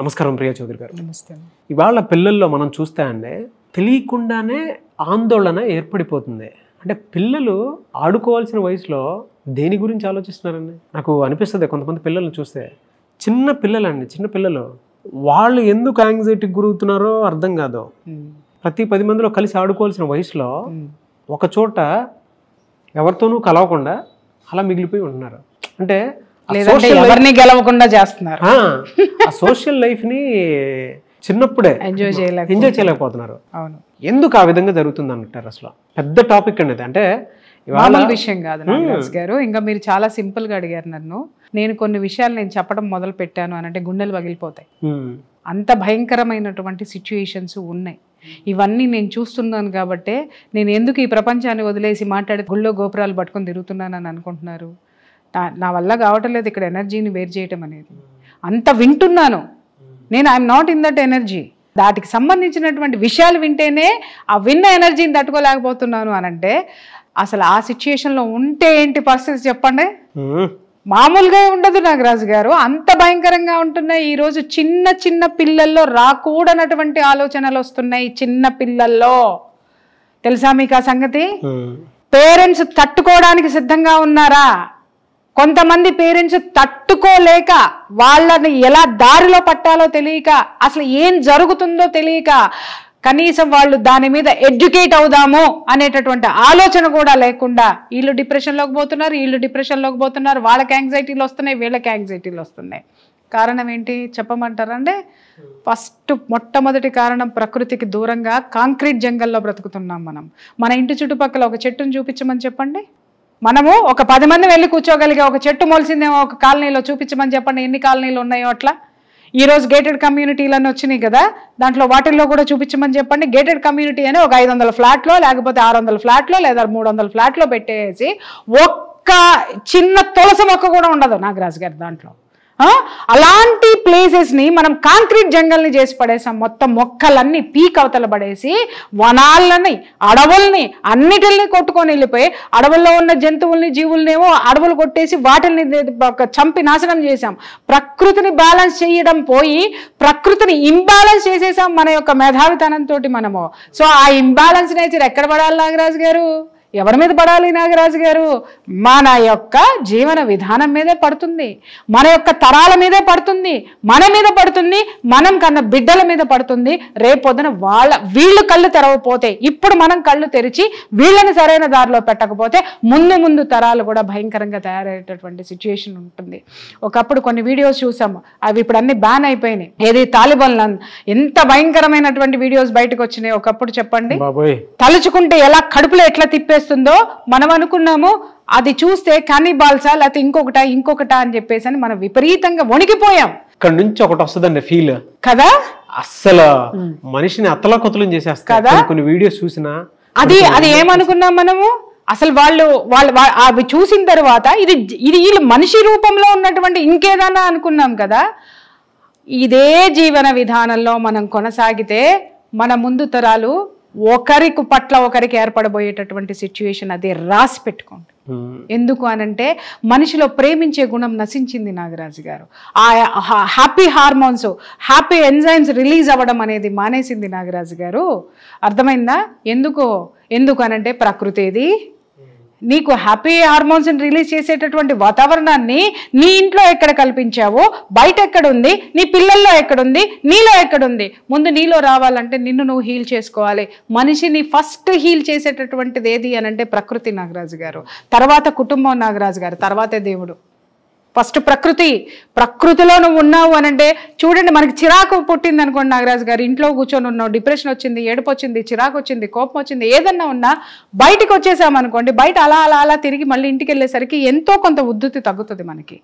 నమస్కారం ప్రియా చౌదరి గారు నమస్తే ఇవాళ పిల్లల్లో మనం చూస్తే అండి తెలియకుండానే ఆందోళన ఏర్పడిపోతుంది అంటే పిల్లలు ఆడుకోవాల్సిన వయసులో దేని గురించి ఆలోచిస్తున్నారండి నాకు అనిపిస్తుంది కొంతమంది పిల్లల్ని చూస్తే చిన్న పిల్లలండి చిన్న పిల్లలు వాళ్ళు ఎందుకు యాంగ్జైటీకి గురవుతున్నారో అర్థం కాదు ప్రతి పది మందిలో కలిసి ఆడుకోవాల్సిన వయసులో ఒక చోట ఎవరితోనూ కలవకుండా అలా మిగిలిపోయి ఉంటున్నారు అంటే ఎవరిని గెలవకుండా చేస్తున్నారు సోషల్ లైఫ్ ని చిన్నప్పుడే ఎంజాయ్ చేయలేక ఎంజాయ్ చేయలేకపోతున్నారు అవును ఎందుకు ఆ విధంగా జరుగుతుంది అంటారు అసలు పెద్ద టాపిక్ అండి అంటే మామూలు విషయం కాదు నాగరాజ్ గారు ఇంకా మీరు చాలా సింపుల్ గా అడిగారు నన్ను నేను కొన్ని విషయాలు నేను చెప్పడం మొదలు పెట్టాను అని అంటే గుండెలు పగిలిపోతాయి అంత భయంకరమైనటువంటి సిచ్యువేషన్స్ ఉన్నాయి ఇవన్నీ నేను చూస్తున్నాను కాబట్టి నేను ఎందుకు ఈ ప్రపంచాన్ని వదిలేసి మాట్లాడే గుళ్ళో గోపురాలు పట్టుకొని తిరుగుతున్నాను అని అనుకుంటున్నారు నా వల్ల కావటం ఇక్కడ ఎనర్జీని వేరు చేయటం అనేది అంత వింటున్నాను నేను I'm not in that energy దాటికి సంబంధించినటువంటి విషయాలు వింటేనే ఆ విన్న ఎనర్జీని తట్టుకోలేకపోతున్నాను అని అంటే అసలు ఆ సిచ్యుయేషన్లో ఉంటే ఏంటి పరిస్థితి చెప్పండి మామూలుగా ఉండదు నాగరాజు గారు అంత భయంకరంగా ఉంటున్నాయి ఈరోజు చిన్న చిన్న పిల్లల్లో రాకూడనటువంటి ఆలోచనలు వస్తున్నాయి చిన్న పిల్లల్లో తెలుసా మీకు ఆ సంగతి పేరెంట్స్ తట్టుకోవడానికి సిద్ధంగా ఉన్నారా కొంతమంది పేరెంట్స్ తట్టుకోలేక వాళ్ళని ఎలా దారిలో పట్టాలో తెలియక అసలు ఏం జరుగుతుందో తెలియక కనీసం వాళ్ళు దాని మీద ఎడ్యుకేట్ అవుదాము అనేటటువంటి ఆలోచన కూడా లేకుండా వీళ్ళు డిప్రెషన్లోకి పోతున్నారు వీళ్ళు డిప్రెషన్లోకి పోతున్నారు వాళ్ళకి యాంగ్జైటీలు వస్తున్నాయి వీళ్ళకి యాంగ్జైటీలు వస్తున్నాయి కారణం ఏంటి చెప్పమంటారంటే ఫస్ట్ మొట్టమొదటి కారణం ప్రకృతికి దూరంగా కాంక్రీట్ జంగల్లో బ్రతుకుతున్నాం మనం మన ఇంటి చుట్టుపక్కల ఒక చెట్టును చూపించమని చెప్పండి మనము ఒక పది మంది వెళ్ళి కూర్చోగలిగే ఒక చెట్టు మోల్సిందేమో ఒక కాలనీలో చూపించమని చెప్పండి ఎన్ని కాలనీలు ఉన్నాయో అట్లా ఈరోజు గేటెడ్ కమ్యూనిటీలన్నీ వచ్చినాయి కదా దాంట్లో వాటిల్లో కూడా చూపించమని చెప్పండి గేటెడ్ కమ్యూనిటీ అనే ఒక ఐదు వందల ఫ్లాట్లో లేకపోతే ఆరు వందల ఫ్లాట్లో లేదా మూడు వందల ఫ్లాట్లో పెట్టేసి ఒక్క చిన్న తులసి మొక్క కూడా ఉండదు నాగరాజు గారి దాంట్లో అలాంటి ప్లేసెస్ని మనం కాంక్రీట్ జంగల్ని చేసి పడేసాం మొత్తం మొక్కలన్నీ పీక్ అవతల పడేసి వనాలని అడవుల్ని అన్నిటిని కొట్టుకొని వెళ్ళిపోయి అడవుల్లో ఉన్న జంతువుల్ని జీవుల్నేమో అడవులు కొట్టేసి వాటిని చంపి నాశనం చేశాం ప్రకృతిని బ్యాలెన్స్ చేయడం పోయి ప్రకృతిని ఇంబ్యాలెన్స్ చేసేసాం మన యొక్క మేధావితనంతో మనము సో ఆ ఇంబ్యాలెన్స్ నేచర్ ఎక్కడ పడాలి నాగరాజు గారు ఎవరి మీద పడాలి నాగరాజు గారు మన యొక్క జీవన విధానం మీదే పడుతుంది మన యొక్క తరాల మీదే పడుతుంది మన మీద పడుతుంది మనం కన్న బిడ్డల మీద పడుతుంది రేపొద్దున వాళ్ళ వీళ్ళు కళ్ళు తెరవపోతే ఇప్పుడు మనం కళ్ళు తెరిచి వీళ్ళని సరైన దారిలో పెట్టకపోతే ముందు ముందు తరాలు కూడా భయంకరంగా తయారయ్యేటటువంటి సిచ్యువేషన్ ఉంటుంది ఒకప్పుడు కొన్ని వీడియోస్ చూసాము అవి ఇప్పుడు అన్ని బ్యాన్ అయిపోయినాయి ఏది తాలిబాన్ ఎంత భయంకరమైనటువంటి వీడియోస్ బయటకు వచ్చినాయి ఒకప్పుడు చెప్పండి తలుచుకుంటే ఎలా కడుపులో ఎట్లా తిప్పేసి చేస్తుందో మనం అనుకున్నాము అది చూస్తే కానిబాల్సా లేకపోతే ఇంకొకట ఇంకొకట అని చెప్పేసి అని మనం విపరీతంగా వణికిపోయాం ఇక్కడ నుంచి ఒకటి వస్తుందండి ఫీల్ కదా అస్సలు మనిషిని అత్తలా కొత్తలు చేసేస్తా కొన్ని వీడియోస్ చూసినా అది అది ఏమనుకున్నాం మనము అసలు వాళ్ళు వాళ్ళు అవి చూసిన తర్వాత ఇది ఇది వీళ్ళు మనిషి రూపంలో ఉన్నటువంటి ఇంకేదన్నా అనుకున్నాం కదా ఇదే జీవన విధానంలో మనం కొనసాగితే మన ముందు తరాలు ఒకరికి పట్ల ఒకరికి ఏర్పడబోయేటటువంటి సిచ్యువేషన్ అది రాసి పెట్టుకోండి hmm. ఎందుకు అనంటే మనిషిలో ప్రేమించే గుణం నశించింది నాగరాజు గారు ఆ happy hormones happy enzymes release అవ్వడం అనేది మానేసింది నాగరాజు గారు అర్థమైందా ఎందుకో ఎందుకు అనంటే ప్రకృతి నీకు హ్యాపీ హార్మోన్స్ని రిలీజ్ చేసేటటువంటి వాతావరణాన్ని నీ ఇంట్లో ఎక్కడ కల్పించావో బయట ఎక్కడుంది నీ పిల్లల్లో ఎక్కడుంది నీలో ఎక్కడుంది ముందు నీలో రావాలంటే నిన్ను నువ్వు హీల్ చేసుకోవాలి మనిషిని ఫస్ట్ హీల్ చేసేటటువంటిది ఏది అని అంటే ప్రకృతి నాగరాజు గారు తర్వాత కుటుంబం నాగరాజు గారు తర్వాతే దేవుడు ఫస్ట్ ప్రకృతి ప్రకృతిలో నువ్వు ఉన్నావు అనంటే చూడండి మనకి చిరాకు పుట్టింది అనుకోండి నాగరాజు గారు ఇంట్లో కూర్చొని ఉన్నావు డిప్రెషన్ వచ్చింది ఏడుపు వచ్చింది చిరాకు వచ్చింది కోపం వచ్చింది ఏదన్నా ఉన్నా బయటకు వచ్చేసామనుకోండి బయట అలా అలా అలా తిరిగి మళ్ళీ ఇంటికి వెళ్ళేసరికి ఎంతో కొంత ఉద్ధృతి తగ్గుతుంది మనకి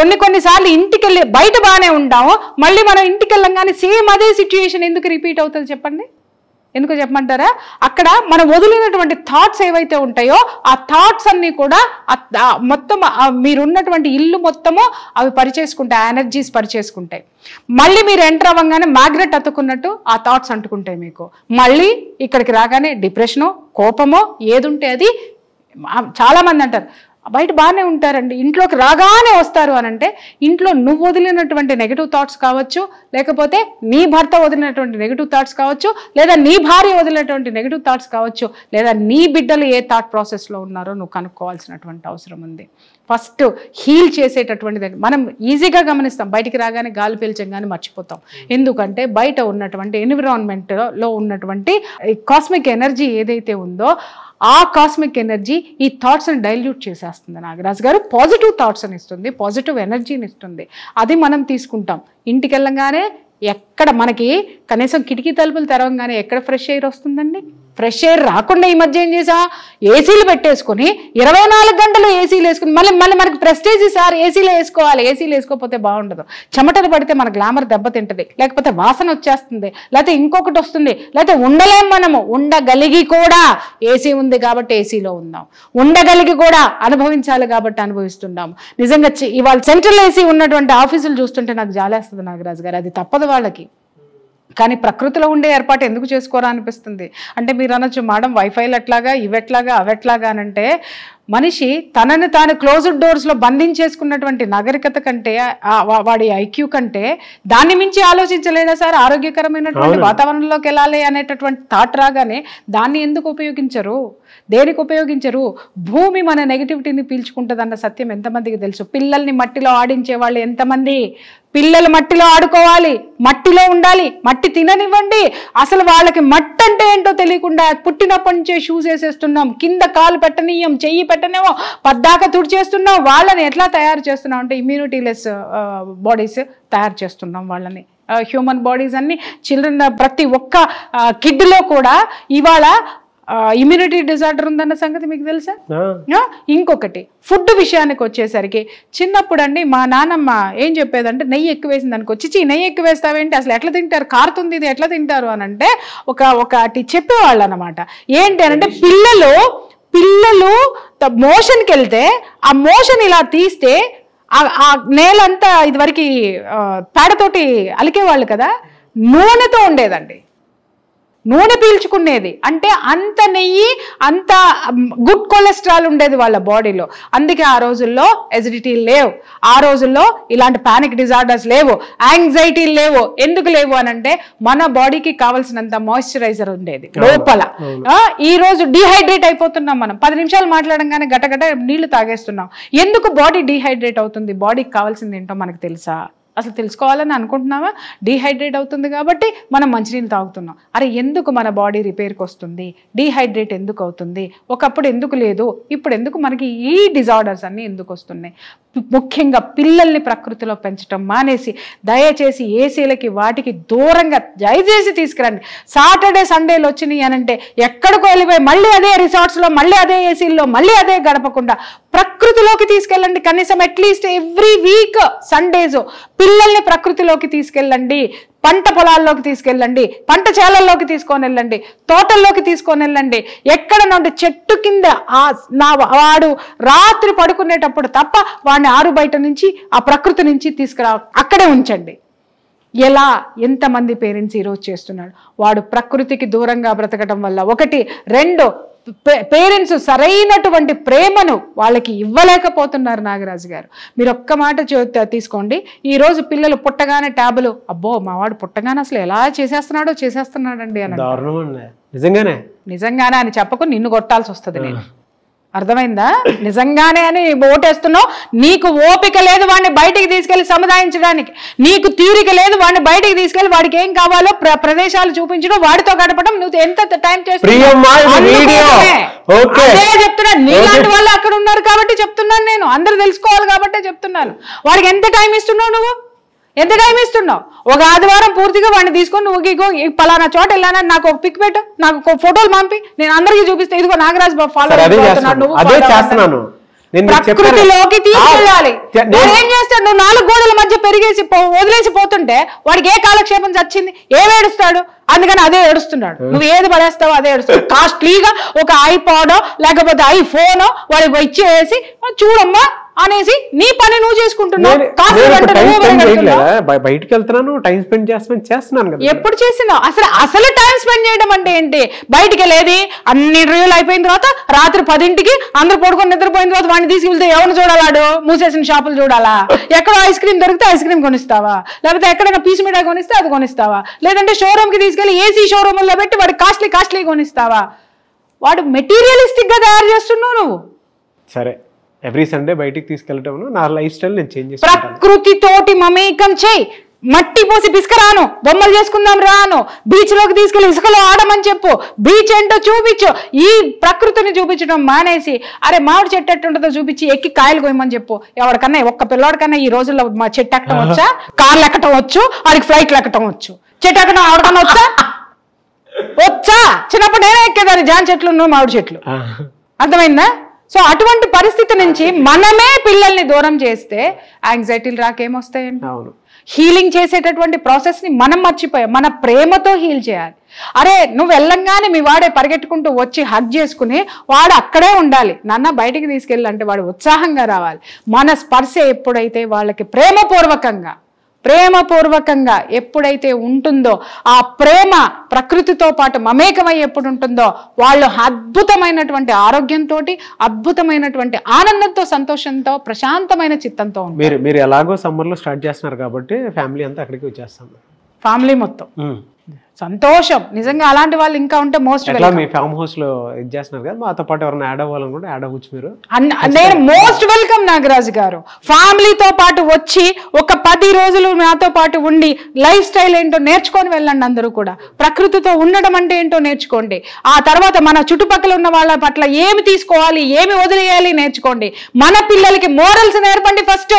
కొన్ని కొన్నిసార్లు ఇంటికి వెళ్ళి బయట బాగానే ఉంటాము మళ్ళీ మనం ఇంటికి వెళ్ళంగానే సేమ్ అదే సిచ్యుయేషన్ ఎందుకు రిపీట్ అవుతుంది చెప్పండి ఎందుకు చెప్పమంటారా అక్కడ మనం వదిలినటువంటి థాట్స్ ఏవైతే ఉంటాయో ఆ థాట్స్ అన్నీ కూడా మొత్తం మీరున్నటువంటి ఇల్లు మొత్తము అవి పరిచేసుకుంటాయి ఆ ఎనర్జీస్ పరిచేసుకుంటాయి మళ్ళీ మీరు ఎంటర్ అవ్వగానే మ్యాగ్నెట్ అతుకున్నట్టు ఆ థాట్స్ అంటుకుంటాయి మీకు మళ్ళీ ఇక్కడికి రాగానే డిప్రెషను కోపమో ఏదుంటే అది చాలామంది అంటారు బయట బాగానే ఉంటారండి ఇంట్లోకి రాగానే వస్తారు అని అంటే ఇంట్లో నువ్వు వదిలినటువంటి నెగిటివ్ థాట్స్ కావచ్చు లేకపోతే నీ భర్త వదిలినటువంటి నెగిటివ్ థాట్స్ కావచ్చు లేదా నీ భార్య వదిలినటువంటి నెగిటివ్ థాట్స్ కావచ్చు లేదా నీ బిడ్డలు ఏ థాట్ ప్రాసెస్లో ఉన్నారో నువ్వు కనుక్కోవాల్సినటువంటి అవసరం ఉంది ఫస్ట్ హీల్ చేసేటటువంటిది మనం ఈజీగా గమనిస్తాం బయటికి రాగానే గాలి కానీ మర్చిపోతాం hmm. ఎందుకంటే బయట ఉన్నటువంటి ఎన్విరాన్మెంట్లో ఉన్నటువంటి కాస్మిక్ ఎనర్జీ ఏదైతే ఉందో ఆ కాస్మిక్ ఎనర్జీ ఈ థాట్స్ని డైల్యూట్ చేసేస్తుంది నాగరాజు గారు పాజిటివ్ థాట్స్ని ఇస్తుంది పాజిటివ్ ఎనర్జీని ఇస్తుంది అది మనం తీసుకుంటాం ఇంటికి వెళ్ళంగానే ఎక్కడ మనకి కనీసం కిటికీ తలుపులు తెరవంగానే ఎక్కడ ఫ్రెష్ ఎయిర్ వస్తుందండి ఫ్రెష్ ఎయిర్ రాకుండా ఈ మధ్య ఏం చేసా ఏసీలు పెట్టేసుకొని ఇరవై నాలుగు గంటలు ఏసీలు వేసుకుని మళ్ళీ మళ్ళీ మనకి ప్రెస్టేజ్ సార్ ఏసీలో వేసుకోవాలి ఏసీలు వేసుకోకపోతే బాగుండదు చెమటలు పడితే మన గ్లామర్ దెబ్బతింటది లేకపోతే వాసన వచ్చేస్తుంది లేకపోతే ఇంకొకటి వస్తుంది లేకపోతే ఉండలేం మనము ఉండగలిగి కూడా ఏసీ ఉంది కాబట్టి ఏసీలో ఉందాం ఉండగలిగి కూడా అనుభవించాలి కాబట్టి అనుభవిస్తున్నాం నిజంగా ఇవాళ సెంట్రల్ ఏసీ ఉన్నటువంటి ఆఫీసులు చూస్తుంటే నాకు జాలేస్తుంది నాగరాజు గారు అది తప్పదు వాళ్ళకి కానీ ప్రకృతిలో ఉండే ఏర్పాటు ఎందుకు చేసుకోరా అనిపిస్తుంది అంటే మీరు అనొచ్చు మేడం వైఫైలు ఎట్లాగా ఇవెట్లాగా అవెట్లాగా అంటే మనిషి తనని తాను క్లోజ్డ్ డోర్స్లో బంధించేసుకున్నటువంటి నాగరికత కంటే వాడి ఐక్యూ కంటే దాన్ని మించి ఆలోచించలేదా సార్ ఆరోగ్యకరమైనటువంటి వాతావరణంలోకి వెళ్ళాలి అనేటటువంటి థాట్ రాగానే దాన్ని ఎందుకు ఉపయోగించరు దేనికి ఉపయోగించరు భూమి మన నెగిటివిటీని పీల్చుకుంటుందన్న సత్యం ఎంతమందికి తెలుసు పిల్లల్ని మట్టిలో ఆడించే వాళ్ళు ఎంతమంది పిల్లలు మట్టిలో ఆడుకోవాలి మట్టిలో ఉండాలి మట్టి తిననివ్వండి అసలు వాళ్ళకి మట్టి అంటే ఏంటో తెలియకుండా పుట్టినప్పటి నుంచే షూస్ వేసేస్తున్నాం కింద కాలు పెట్టనీయం చెయ్యి పెట్టనేమో పద్దాక తుడిచేస్తున్నాం వాళ్ళని ఎట్లా తయారు చేస్తున్నాం అంటే ఇమ్యూనిటీలెస్ లెస్ బాడీస్ తయారు చేస్తున్నాం వాళ్ళని హ్యూమన్ బాడీస్ అన్ని చిల్డ్రన్ ప్రతి ఒక్క కిడ్లో కూడా ఇవాళ ఇమ్యూనిటీ డిజార్డర్ ఉందన్న సంగతి మీకు తెలుసా ఇంకొకటి ఫుడ్ విషయానికి వచ్చేసరికి చిన్నప్పుడు అండి మా నానమ్మ ఏం చెప్పేదంటే నెయ్యి ఎక్కువ వేసింది అనుకో చిచి నెయ్యి ఎక్కువ వేస్తావేంటి అసలు ఎట్లా తింటారు కారుతుంది ఇది ఎట్లా తింటారు అని అంటే ఒక ఒకటి చెప్పేవాళ్ళు అనమాట ఏంటి అని అంటే పిల్లలు పిల్లలు మోషన్కి వెళ్తే ఆ మోషన్ ఇలా తీస్తే ఆ నేలంతా ఇది వరకు పేడతోటి అలికేవాళ్ళు కదా నూనెతో ఉండేదండి నూనె పీల్చుకునేది అంటే అంత నెయ్యి అంత గుడ్ కొలెస్ట్రాల్ ఉండేది వాళ్ళ బాడీలో అందుకే ఆ రోజుల్లో ఎసిడిటీ లేవు ఆ రోజుల్లో ఇలాంటి పానిక్ డిజార్డర్స్ లేవు యాంగ్జైటీ లేవు ఎందుకు లేవు అని అంటే మన బాడీకి కావాల్సినంత మాయిశ్చరైజర్ ఉండేది లోపల ఈ రోజు డిహైడ్రేట్ అయిపోతున్నాం మనం పది నిమిషాలు మాట్లాడంగానే గటగట నీళ్లు తాగేస్తున్నాం ఎందుకు బాడీ డిహైడ్రేట్ అవుతుంది బాడీకి కావాల్సింది ఏంటో మనకు తెలుసా అసలు తెలుసుకోవాలని అనుకుంటున్నామా డీహైడ్రేట్ అవుతుంది కాబట్టి మనం మంచినీళ్ళు తాగుతున్నాం అరే ఎందుకు మన బాడీ రిపేర్కి వస్తుంది డీహైడ్రేట్ ఎందుకు అవుతుంది ఒకప్పుడు ఎందుకు లేదు ఇప్పుడు ఎందుకు మనకి ఈ డిజార్డర్స్ అన్నీ ఎందుకు వస్తున్నాయి ముఖ్యంగా పిల్లల్ని ప్రకృతిలో పెంచడం మానేసి దయచేసి ఏసీలకి వాటికి దూరంగా దయచేసి తీసుకురండి సాటర్డే సండేలు వచ్చినాయి అనంటే ఎక్కడికో వెళ్ళిపోయి మళ్ళీ అదే రిసార్ట్స్లో మళ్ళీ అదే ఏసీల్లో మళ్ళీ అదే గడపకుండా ప్రకృతి ప్రకృతిలోకి తీసుకెళ్ళండి కనీసం అట్లీస్ట్ ఎవ్రీ వీక్ సండేస్ పిల్లల్ని ప్రకృతిలోకి తీసుకెళ్ళండి పంట పొలాల్లోకి తీసుకెళ్ళండి పంట చేలల్లోకి తీసుకొని వెళ్ళండి తోటల్లోకి తీసుకొని వెళ్ళండి ఎక్కడ నుండి చెట్టు కింద నా వాడు రాత్రి పడుకునేటప్పుడు తప్ప వాడిని ఆరు బయట నుంచి ఆ ప్రకృతి నుంచి తీసుకురా అక్కడే ఉంచండి ఎలా ఎంతమంది పేరెంట్స్ ఈరోజు చేస్తున్నాడు వాడు ప్రకృతికి దూరంగా బ్రతకడం వల్ల ఒకటి రెండు పేరెంట్స్ సరైనటువంటి ప్రేమను వాళ్ళకి ఇవ్వలేకపోతున్నారు నాగరాజు గారు మీరు ఒక్క మాట తీసుకోండి ఈరోజు పిల్లలు పుట్టగానే ట్యాబులు అబ్బో మావాడు పుట్టగానే అసలు ఎలా చేసేస్తున్నాడో చేసేస్తున్నాడండి అని నిజంగానే నిజంగానే అని చెప్పకు నిన్ను కొట్టాల్సి వస్తుంది నేను అర్థమైందా నిజంగానే అని ఓటేస్తున్నావు నీకు ఓపిక లేదు వాడిని బయటికి తీసుకెళ్లి సముదాయించడానికి నీకు తీరిక లేదు వాడిని బయటికి తీసుకెళ్లి వాడికి ఏం కావాలో ప్రదేశాలు చూపించడం వాడితో గడపడం నువ్వు ఎంత టైం చేస్తున్నావు నీలాంటి వాళ్ళు అక్కడ ఉన్నారు కాబట్టి చెప్తున్నాను నేను అందరు తెలుసుకోవాలి కాబట్టి చెప్తున్నాను వాడికి ఎంత టైం ఇస్తున్నావు నువ్వు ఎంత టైం ఇస్తున్నావు ఒక ఆదివారం పూర్తిగా వాడిని తీసుకొని నువ్వు పలానా చోట వెళ్ళానని నాకు ఒక పిక్ పెట్టు నాకు ఫోటోలు పంపి నేను అందరికీ చూపిస్తే ఇదిగో నాగరాజ్ బాబు ఫాలో చేస్తున్నాను ప్రకృతిలోకి తీసుకెళ్ళాలి ఏం చేస్తాడు నువ్వు నాలుగు గోడల మధ్య పెరిగేసి వదిలేసి పోతుంటే వాడికి ఏ కాలక్షేపం చచ్చింది ఏం ఏడుస్తాడు అందుకని అదే ఏడుస్తున్నాడు నువ్వు ఏది పడేస్తావో అదే ఏడుస్తాడు కాస్ట్లీగా ఒక ఐపాడో లేకపోతే ఐఫోనో వాడికి వేసి చూడమ్మా అనేసి నీ పని నువ్వు చేసుకుంటున్నావు బయటకు వెళ్తున్నాను టైం స్పెండ్ చేస్తున్నాను చేస్తున్నాను ఎప్పుడు చేసినా అసలు అసలు టైం స్పెండ్ చేయడం అంటే ఏంటి బయటికి వెళ్ళేది అన్ని రివ్యూలు అయిపోయిన తర్వాత రాత్రి పదింటికి అందరు పడుకొని నిద్రపోయిన తర్వాత వాడిని తీసుకెళ్తే ఎవరు చూడాలాడు మూసేసిన షాపులు చూడాలా ఎక్కడ ఐస్ క్రీమ్ దొరికితే ఐస్ క్రీమ్ కొనిస్తావా లేకపోతే ఎక్కడైనా పీస్ మిఠాయి కొనిస్తే అది కొనిస్తావా లేదంటే షోరూమ్ కి తీసుకెళ్లి ఏసీ షోరూమ్ లో పెట్టి వాడు కాస్ట్లీ కాస్ట్లీ కొనిస్తావా వాడు మెటీరియలిస్టిక్ గా తయారు చేస్తున్నావు నువ్వు సరే ఎవ్రీ సండే బయటికి తీసుకెళ్ళటం నా లైఫ్ స్టైల్ నేను చేంజ్ చేస్తాను ప్రకృతితోటి మమేకం చేయి మట్టి పోసి పిసుకరాను బొమ్మలు చేసుకుందాం రాను బీచ్ లోకి తీసుకెళ్లి ఇసుకలో ఆడమని చెప్పు బీచ్ ఏంటో చూపించు ఈ ప్రకృతిని చూపించడం మానేసి అరే మామిడి చెట్టు ఎట్టుంటుందో చూపించి ఎక్కి కాయలు కొయ్యమని చెప్పు ఎవరికన్నా ఒక్క పిల్లవాడికన్నా ఈ రోజుల్లో మా చెట్టు ఎక్కడం వచ్చా కార్లు ఎక్కటం వచ్చు వాడికి ఫ్లైట్లు ఎక్కటం వచ్చు చెట్టు ఎక్కడం ఆడకన్నా వచ్చా వచ్చా చిన్నప్పుడు నేనే ఎక్కేదాన్ని జాన్ చెట్లు మామిడి చెట్లు అర్థమైందా సో అటువంటి పరిస్థితి నుంచి మనమే పిల్లల్ని దూరం చేస్తే యాంగ్జైటీలు రాకేమొస్తాయండి అవును హీలింగ్ చేసేటటువంటి ప్రాసెస్ని మనం మర్చిపోయాం మన ప్రేమతో హీల్ చేయాలి అరే నువ్వు వెళ్ళంగానే మీ వాడే పరిగెట్టుకుంటూ వచ్చి హగ్ చేసుకుని వాడు అక్కడే ఉండాలి నాన్న బయటికి తీసుకెళ్ళాలంటే వాడు ఉత్సాహంగా రావాలి మన స్పర్శ ఎప్పుడైతే వాళ్ళకి ప్రేమపూర్వకంగా ప్రేమపూర్వకంగా ఎప్పుడైతే ఉంటుందో ఆ ప్రేమ ప్రకృతితో పాటు మమేకమై ఎప్పుడు ఉంటుందో వాళ్ళు అద్భుతమైనటువంటి ఆరోగ్యంతో అద్భుతమైనటువంటి ఆనందంతో సంతోషంతో ప్రశాంతమైన చిత్తంతో మీరు మీరు ఎలాగో సమ్మర్లో స్టార్ట్ చేస్తున్నారు కాబట్టి ఫ్యామిలీ అంతా అక్కడికి వచ్చేస్తాం ఫ్యామిలీ మొత్తం సంతోషం నిజంగా అలాంటి వాళ్ళు ఇంకా ఉంటే మోస్ట్ మీ ఫామ్ హౌస్ లో ఇది చేస్తున్నారు కదా మాతో పాటు ఎవరైనా యాడ్ అవ్వాలనుకుంటే యాడ్ అవ్వచ్చు మీరు నేను మోస్ట్ వెల్కమ్ నాగరాజు గారు ఫ్యామిలీతో పాటు వచ్చి ఒక పది రోజులు నాతో పాటు ఉండి లైఫ్ స్టైల్ ఏంటో నేర్చుకొని వెళ్ళండి అందరూ కూడా ప్రకృతితో ఉండడం అంటే ఏంటో నేర్చుకోండి ఆ తర్వాత మన చుట్టుపక్కల ఉన్న వాళ్ళ పట్ల ఏమి తీసుకోవాలి ఏమి వదిలేయాలి నేర్చుకోండి మన పిల్లలకి మోరల్స్ నేర్పండి ఫస్ట్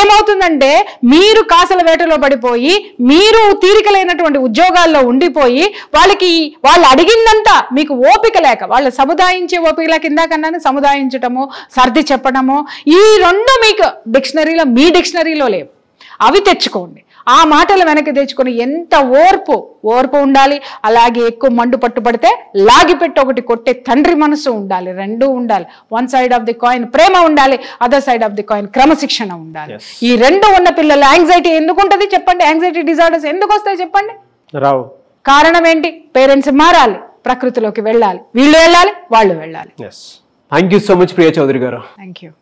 ఏమవుతుందంటే మీరు కాసల వేటలో పడిపోయి మీరు తీరికలైనటువంటి ఉద్యోగాల్లో ఉండిపోయి వాళ్ళకి వాళ్ళు అడిగిందంతా మీకు ఓపిక లేక వాళ్ళు సముదాయించే ఓపిక లేక ఇందాకన్నాను సముదాయించటము సర్ది చెప్పడము ఈ రెండు మీకు డిక్షనరీలో మీ డిక్షనరీలో లేవు అవి తెచ్చుకోండి ఆ మాటలు వెనక్కి తెచ్చుకొని ఎంత ఓర్పు ఓర్పు ఉండాలి అలాగే ఎక్కువ మండు పట్టుబడితే లాగిపెట్టి ఒకటి కొట్టే తండ్రి మనసు ఉండాలి రెండు ఉండాలి one side of the coin ప్రేమ ఉండాలి other side of the coin క్రమశిక్షణ ఉండాలి ఈ రెండు ఉన్న పిల్లలు యాంగ్జైటీ ఎందుకు ఉంటుంది చెప్పండి యాంగ్జైటీ డిజార్డర్స్ ఎందుకు వస్తాయి చెప్పండి రావు కారణం ఏంటి పేరెంట్స్ మారాలి ప్రకృతిలోకి వెళ్ళాలి వీళ్ళు వెళ్ళాలి వాళ్ళు వెళ్ళాలి thank you so much Priya Chowdary garu thank you